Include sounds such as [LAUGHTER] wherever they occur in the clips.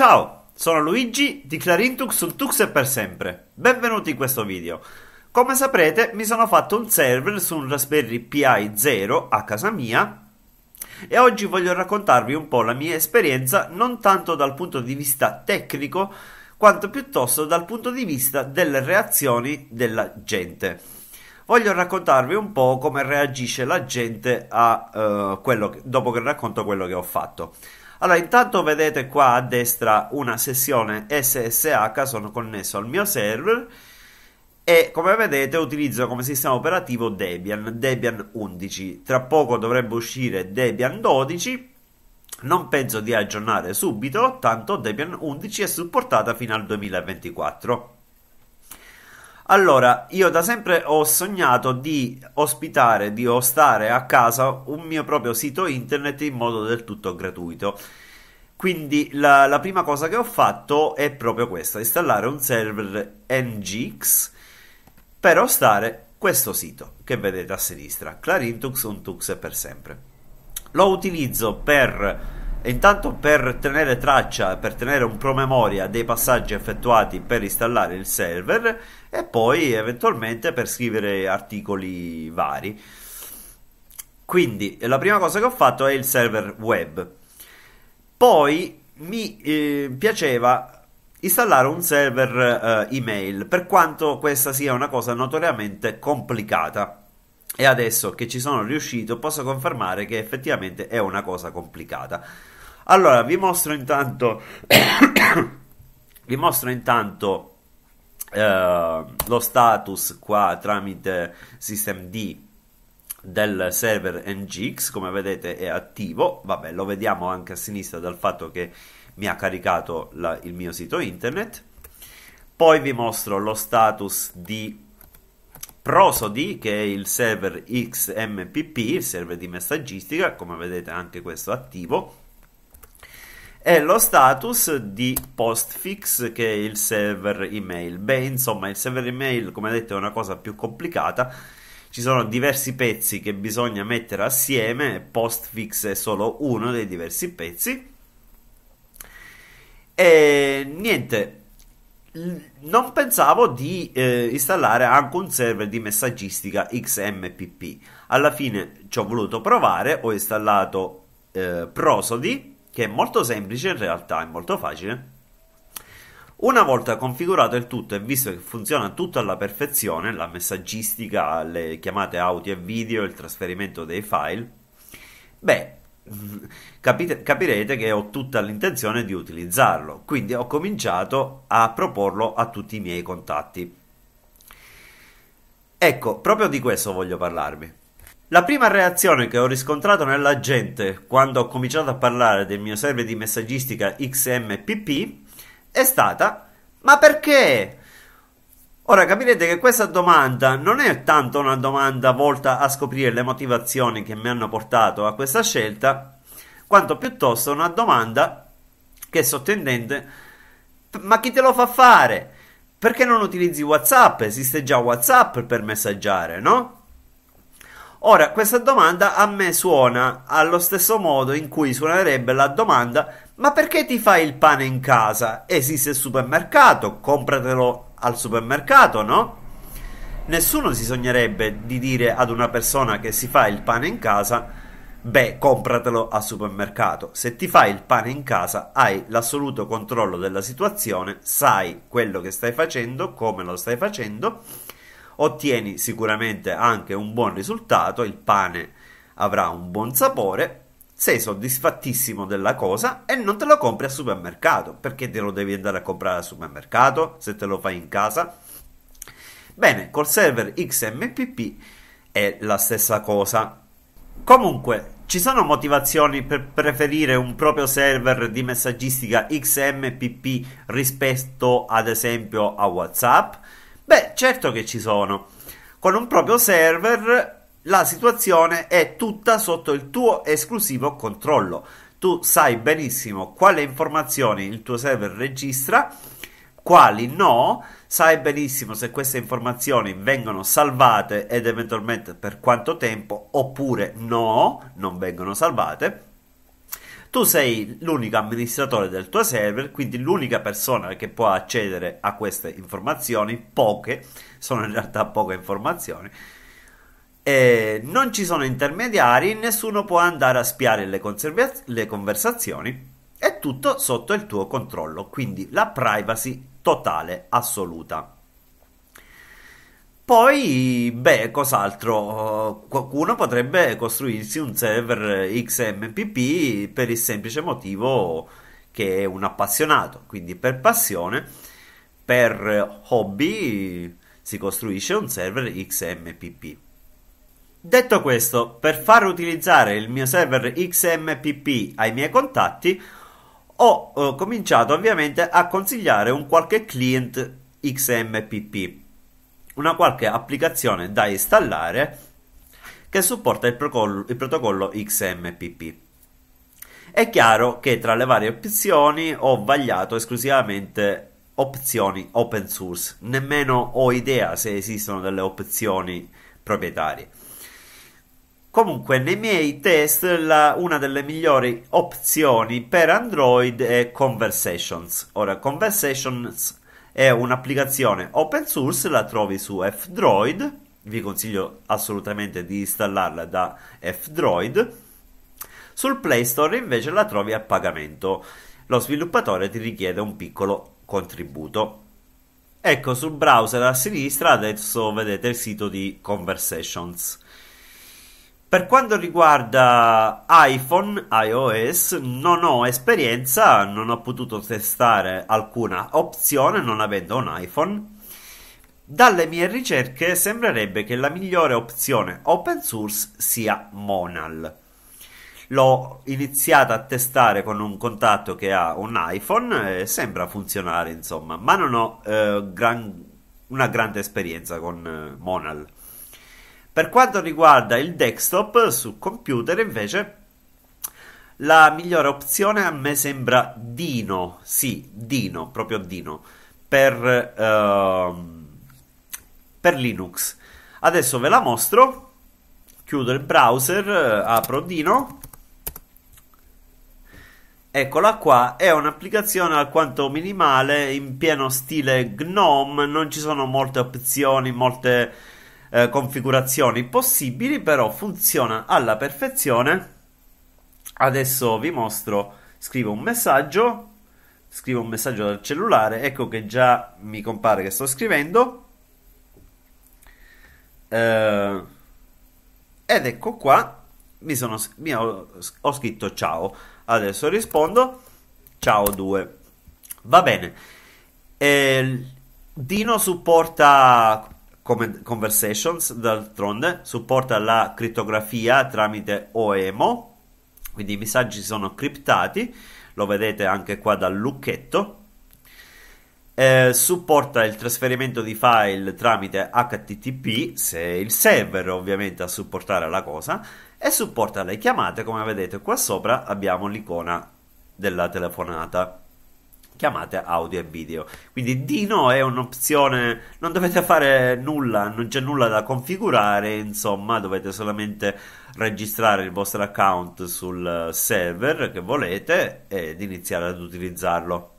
Ciao, sono Luigi di Clarintux sul Tux e per sempre. Benvenuti in questo video. Come saprete mi sono fatto un server su un Raspberry Pi 0 a casa mia e oggi voglio raccontarvi un po' la mia esperienza non tanto dal punto di vista tecnico quanto piuttosto dal punto di vista delle reazioni della gente voglio raccontarvi un po' come reagisce la gente a, uh, che, dopo che racconto quello che ho fatto. Allora, intanto vedete qua a destra una sessione SSH, sono connesso al mio server e come vedete utilizzo come sistema operativo Debian, Debian 11. Tra poco dovrebbe uscire Debian 12. Non penso di aggiornare subito, tanto Debian 11 è supportata fino al 2024. Allora, io da sempre ho sognato di ospitare, di ostare a casa un mio proprio sito internet in modo del tutto gratuito. Quindi la, la prima cosa che ho fatto è proprio questa, installare un server NGX per ostare questo sito che vedete a sinistra, clarintux, untux e per sempre. Lo utilizzo per e intanto per tenere traccia, per tenere un promemoria dei passaggi effettuati per installare il server e poi eventualmente per scrivere articoli vari. Quindi la prima cosa che ho fatto è il server web. Poi mi eh, piaceva installare un server eh, email, per quanto questa sia una cosa notoriamente complicata. E adesso che ci sono riuscito posso confermare che effettivamente è una cosa complicata. Allora, vi mostro intanto... [COUGHS] vi mostro intanto eh, lo status qua tramite systemd del server ngx come vedete è attivo vabbè lo vediamo anche a sinistra dal fatto che mi ha caricato la, il mio sito internet poi vi mostro lo status di Prosody, che è il server XMPP, il server di messaggistica, come vedete anche questo attivo, e lo status di postfix che è il server email. Beh, insomma, il server email, come detto, è una cosa più complicata. Ci sono diversi pezzi che bisogna mettere assieme, postfix è solo uno dei diversi pezzi. E niente, non pensavo di eh, installare anche un server di messaggistica XMPP. Alla fine ci ho voluto provare, ho installato eh, Prosody, che è molto semplice in realtà, è molto facile. Una volta configurato il tutto e visto che funziona tutto alla perfezione, la messaggistica, le chiamate audio e video, il trasferimento dei file, beh, capite, capirete che ho tutta l'intenzione di utilizzarlo, quindi ho cominciato a proporlo a tutti i miei contatti. Ecco, proprio di questo voglio parlarvi. La prima reazione che ho riscontrato nella gente quando ho cominciato a parlare del mio server di messaggistica XMPP è stata: Ma perché? Ora capirete che questa domanda non è tanto una domanda volta a scoprire le motivazioni che mi hanno portato a questa scelta, quanto piuttosto una domanda che è sottendente, ma chi te lo fa fare? Perché non utilizzi WhatsApp? Esiste già WhatsApp per messaggiare, no? Ora, questa domanda a me suona allo stesso modo in cui suonerebbe la domanda ma perché ti fai il pane in casa? Esiste il supermercato, compratelo al supermercato, no? Nessuno si sognerebbe di dire ad una persona che si fa il pane in casa, beh, compratelo al supermercato. Se ti fai il pane in casa, hai l'assoluto controllo della situazione, sai quello che stai facendo, come lo stai facendo, ottieni sicuramente anche un buon risultato, il pane avrà un buon sapore sei soddisfattissimo della cosa e non te lo compri al supermercato. Perché te lo devi andare a comprare al supermercato se te lo fai in casa? Bene, col server XMPP è la stessa cosa. Comunque, ci sono motivazioni per preferire un proprio server di messaggistica XMPP rispetto ad esempio a WhatsApp? Beh, certo che ci sono. Con un proprio server la situazione è tutta sotto il tuo esclusivo controllo. Tu sai benissimo quale informazioni il tuo server registra, quali no, sai benissimo se queste informazioni vengono salvate ed eventualmente per quanto tempo oppure no, non vengono salvate. Tu sei l'unico amministratore del tuo server, quindi l'unica persona che può accedere a queste informazioni, poche, sono in realtà poche informazioni e non ci sono intermediari, nessuno può andare a spiare le, conserv- le conversazioni. È tutto sotto il tuo controllo, quindi la privacy totale, assoluta. Poi, beh, cos'altro? Qualcuno potrebbe costruirsi un server XMPP per il semplice motivo che è un appassionato, quindi per passione, per hobby si costruisce un server XMPP. Detto questo, per far utilizzare il mio server XMPP ai miei contatti, ho, ho eh, cominciato ovviamente a consigliare un qualche client XMPP, una qualche applicazione da installare che supporta il protocollo, il protocollo XMPP. È chiaro che tra le varie opzioni ho vagliato esclusivamente opzioni open source, nemmeno ho idea se esistono delle opzioni proprietarie. Comunque, nei miei test, la, una delle migliori opzioni per Android è Conversations. Ora, Conversations è un'applicazione open source, la trovi su F-Droid. Vi consiglio assolutamente di installarla da F-Droid. Sul Play Store invece la trovi a pagamento. Lo sviluppatore ti richiede un piccolo contributo. Ecco, sul browser a sinistra adesso vedete il sito di Conversations. Per quanto riguarda iPhone, iOS, non ho esperienza, non ho potuto testare alcuna opzione non avendo un iPhone. Dalle mie ricerche sembrerebbe che la migliore opzione open source sia Monal. L'ho iniziata a testare con un contatto che ha un iPhone e sembra funzionare, insomma, ma non ho eh, gran, una grande esperienza con eh, Monal. Per quanto riguarda il desktop su computer invece la migliore opzione a me sembra Dino, sì, Dino, proprio Dino, per, uh, per Linux. Adesso ve la mostro, chiudo il browser, eh, apro Dino. Eccola qua, è un'applicazione alquanto minimale, in pieno stile GNOME, non ci sono molte opzioni, molte eh, configurazioni possibili, però funziona alla perfezione. Adesso vi mostro, scrivo un messaggio, scrivo un messaggio dal cellulare, ecco che già mi compare che sto scrivendo. Eh, ed ecco qua, mi sono, mi ho, ho scritto ciao. Adesso rispondo, ciao 2. Va bene. Eh, Dino supporta Conversations, d'altronde, supporta la crittografia tramite OEMO, quindi i messaggi sono criptati, lo vedete anche qua dal lucchetto. Eh, supporta il trasferimento di file tramite HTTP, se il server ovviamente a supportare la cosa, e supporta le chiamate, come vedete qua sopra abbiamo l'icona della telefonata chiamate audio e video. Quindi Dino è un'opzione, non dovete fare nulla, non c'è nulla da configurare, insomma, dovete solamente registrare il vostro account sul server che volete ed iniziare ad utilizzarlo.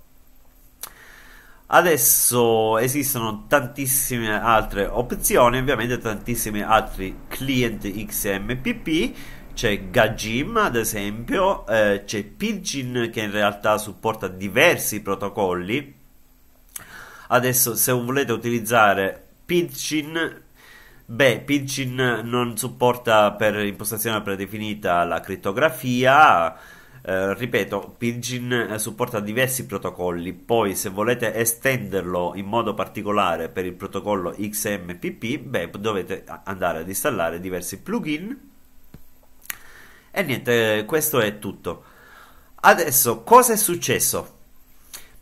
Adesso esistono tantissime altre opzioni, ovviamente tantissimi altri client XMPP c'è Gajim ad esempio, eh, c'è Pidgin che in realtà supporta diversi protocolli. Adesso se volete utilizzare Pidgin, beh, Pidgin non supporta per impostazione predefinita la crittografia. Eh, ripeto, Pidgin supporta diversi protocolli. Poi, se volete estenderlo in modo particolare per il protocollo XMPP, beh, dovete andare ad installare diversi plugin e niente, questo è tutto. Adesso, cosa è successo?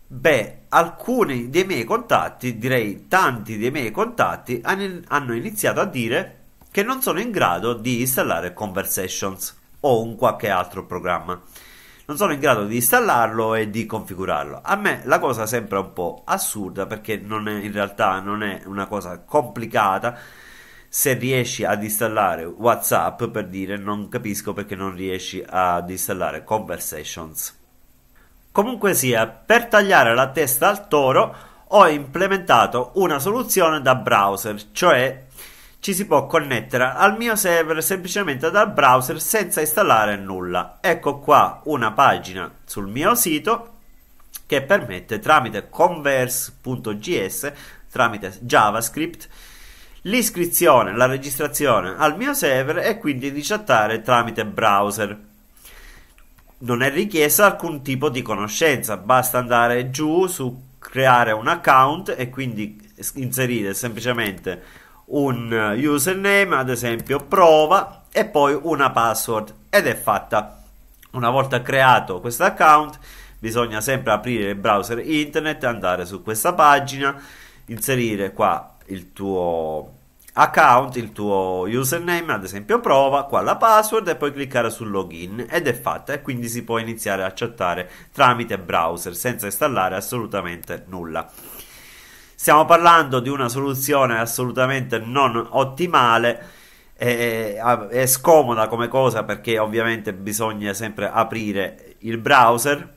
Beh, alcuni dei miei contatti, direi tanti dei miei contatti, hanno iniziato a dire che non sono in grado di installare Conversations o un qualche altro programma. Non sono in grado di installarlo e di configurarlo. A me la cosa sembra un po' assurda perché non è, in realtà non è una cosa complicata se riesci ad installare WhatsApp per dire non capisco perché non riesci ad installare Conversations. Comunque sia, per tagliare la testa al toro ho implementato una soluzione da browser, cioè ci si può connettere al mio server semplicemente dal browser senza installare nulla. Ecco qua una pagina sul mio sito che permette tramite converse.js, tramite JavaScript, l'iscrizione, la registrazione al mio server e quindi di chattare tramite browser. Non è richiesta alcun tipo di conoscenza, basta andare giù su creare un account e quindi inserire semplicemente un username, ad esempio prova, e poi una password ed è fatta. Una volta creato questo account, bisogna sempre aprire il browser internet, andare su questa pagina, inserire qua il tuo account, il tuo username, ad esempio prova, qua la password e poi cliccare sul login ed è fatta e quindi si può iniziare a chattare tramite browser senza installare assolutamente nulla. Stiamo parlando di una soluzione assolutamente non ottimale è, scomoda come cosa perché ovviamente bisogna sempre aprire il browser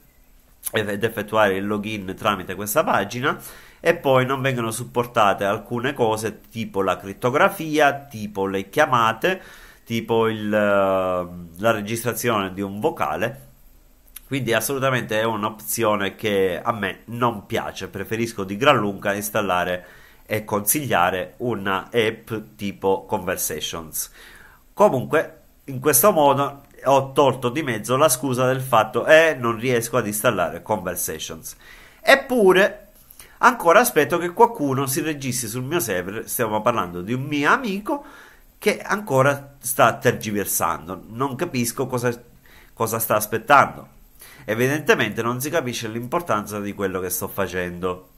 ed effettuare il login tramite questa pagina e poi non vengono supportate alcune cose tipo la crittografia, tipo le chiamate, tipo il, eh, la registrazione di un vocale. Quindi assolutamente è un'opzione che a me non piace, preferisco di gran lunga installare e consigliare una app tipo Conversations. Comunque, in questo modo ho tolto di mezzo la scusa del fatto che eh, non riesco ad installare Conversations. Eppure Ancora aspetto che qualcuno si registri sul mio server, stiamo parlando di un mio amico che ancora sta tergiversando, non capisco cosa, cosa sta aspettando. Evidentemente non si capisce l'importanza di quello che sto facendo.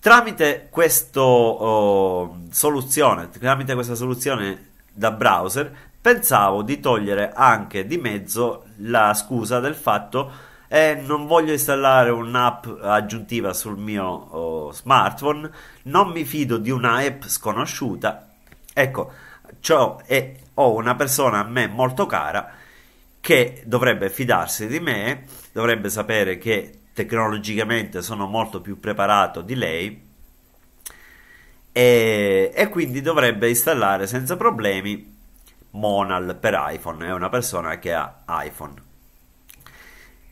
Tramite, questo, oh, soluzione, tramite questa soluzione da browser, pensavo di togliere anche di mezzo la scusa del fatto e non voglio installare un'app aggiuntiva sul mio oh, smartphone, non mi fido di una app sconosciuta. Ecco, ciò è, ho una persona a me molto cara che dovrebbe fidarsi di me, dovrebbe sapere che tecnologicamente sono molto più preparato di lei e, e, quindi dovrebbe installare senza problemi Monal per iPhone, è una persona che ha iPhone.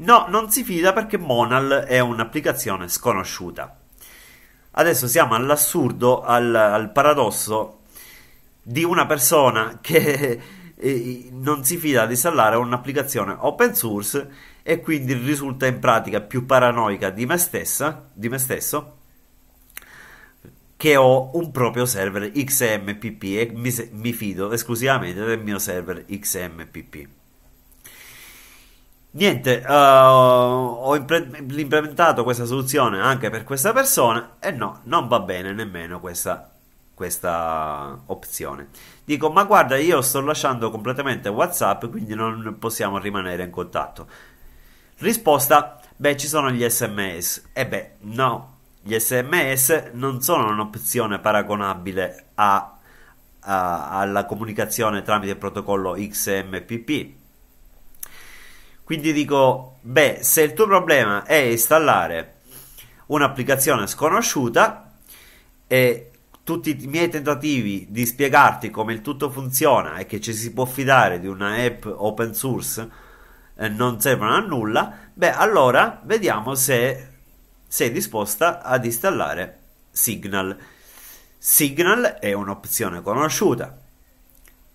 No, non si fida perché Monal è un'applicazione sconosciuta. Adesso siamo all'assurdo, al, al paradosso di una persona che eh, non si fida di installare un'applicazione open source e quindi risulta in pratica più paranoica di me, stessa, di me stesso che ho un proprio server XMPP e mi, mi fido esclusivamente del mio server XMPP. Niente, uh, ho impre- implementato questa soluzione anche per questa persona e no, non va bene nemmeno questa, questa opzione. Dico, ma guarda, io sto lasciando completamente WhatsApp, quindi non possiamo rimanere in contatto. Risposta, beh, ci sono gli sms. E beh, no, gli sms non sono un'opzione paragonabile a, a, alla comunicazione tramite il protocollo XMPP quindi dico, beh, se il tuo problema è installare un'applicazione sconosciuta e tutti i miei tentativi di spiegarti come il tutto funziona e che ci si può fidare di una app open source eh, non servono a nulla, beh, allora vediamo se sei disposta ad installare Signal. Signal è un'opzione conosciuta.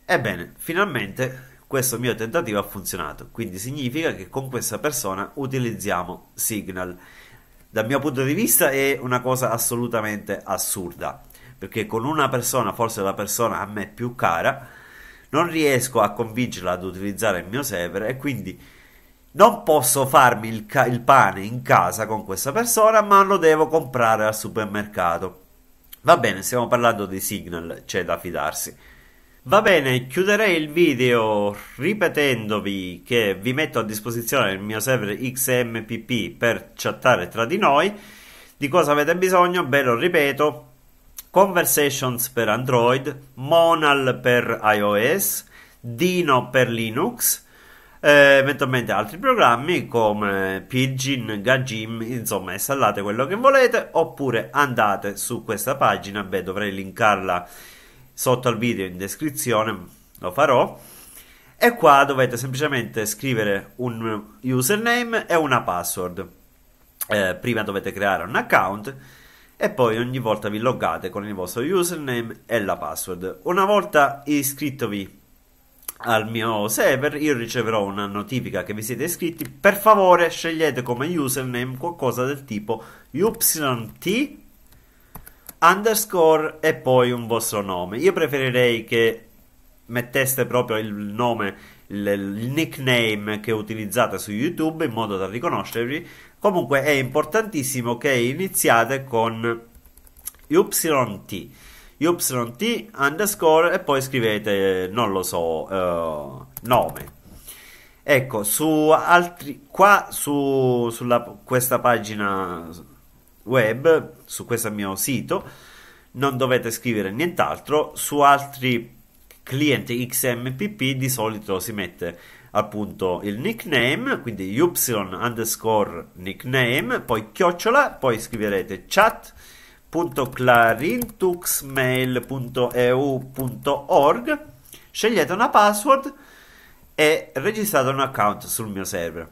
Ebbene, finalmente questo mio tentativo ha funzionato, quindi significa che con questa persona utilizziamo Signal. Dal mio punto di vista è una cosa assolutamente assurda, perché con una persona, forse la persona a me più cara, non riesco a convincerla ad utilizzare il mio server e quindi non posso farmi il, ca- il, pane in casa con questa persona, ma lo devo comprare al supermercato. Va bene, stiamo parlando di Signal, c'è da fidarsi. Va bene, chiuderei il video ripetendovi che vi metto a disposizione il mio server XMPP per chattare tra di noi. Di cosa avete bisogno? Ve lo ripeto. Conversations per Android, Monal per iOS, Dino per Linux, eh, eventualmente altri programmi come Pidgin, Gajim, insomma installate quello che volete oppure andate su questa pagina, beh dovrei linkarla sotto al video in descrizione lo farò e qua dovete semplicemente scrivere un username e una password eh, prima dovete creare un account e poi ogni volta vi loggate con il vostro username e la password una volta iscrittovi al mio server io riceverò una notifica che vi siete iscritti per favore scegliete come username qualcosa del tipo yt underscore e poi un vostro nome. Io preferirei che metteste proprio il nome, il, nickname che utilizzate su YouTube in modo da riconoscervi. Comunque è importantissimo che iniziate con YT. YT underscore e poi scrivete, non lo so, eh, nome. Ecco, su altri, qua su sulla, questa pagina web, su questo mio sito, non dovete scrivere nient'altro, su altri clienti XMPP di solito si mette appunto il nickname, quindi y underscore nickname, poi chiocciola, poi scriverete chat.clarintuxmail.eu.org, scegliete una password e registrate un account sul mio server.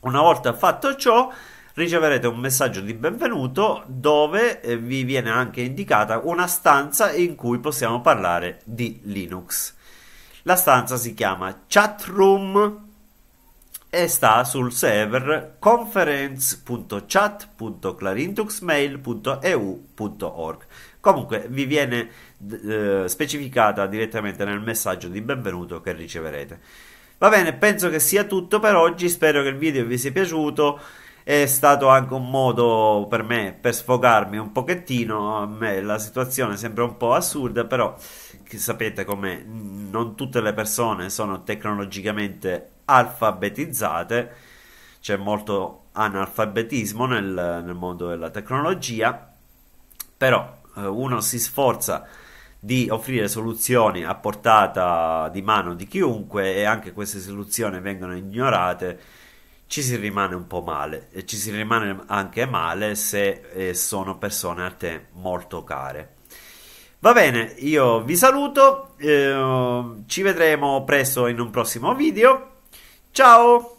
Una volta fatto ciò, riceverete un messaggio di benvenuto dove eh, vi viene anche indicata una stanza in cui possiamo parlare di Linux. La stanza si chiama Chatroom e sta sul server conference.chat.clarintuxmail.eu.org. Comunque vi viene eh, specificata direttamente nel messaggio di benvenuto che riceverete. Va bene, penso che sia tutto per oggi, spero che il video vi sia piaciuto è stato anche un modo per me per sfogarmi un pochettino. A me la situazione sembra un po' assurda, però sapete come non tutte le persone sono tecnologicamente alfabetizzate, c'è molto analfabetismo nel, nel mondo della tecnologia, però eh, uno si sforza di offrire soluzioni a portata di mano di chiunque e anche queste soluzioni vengono ignorate ci si rimane un po' male e ci si rimane anche male se eh, sono persone a te molto care. Va bene, io vi saluto, eh, ci vedremo presto in un prossimo video. Ciao!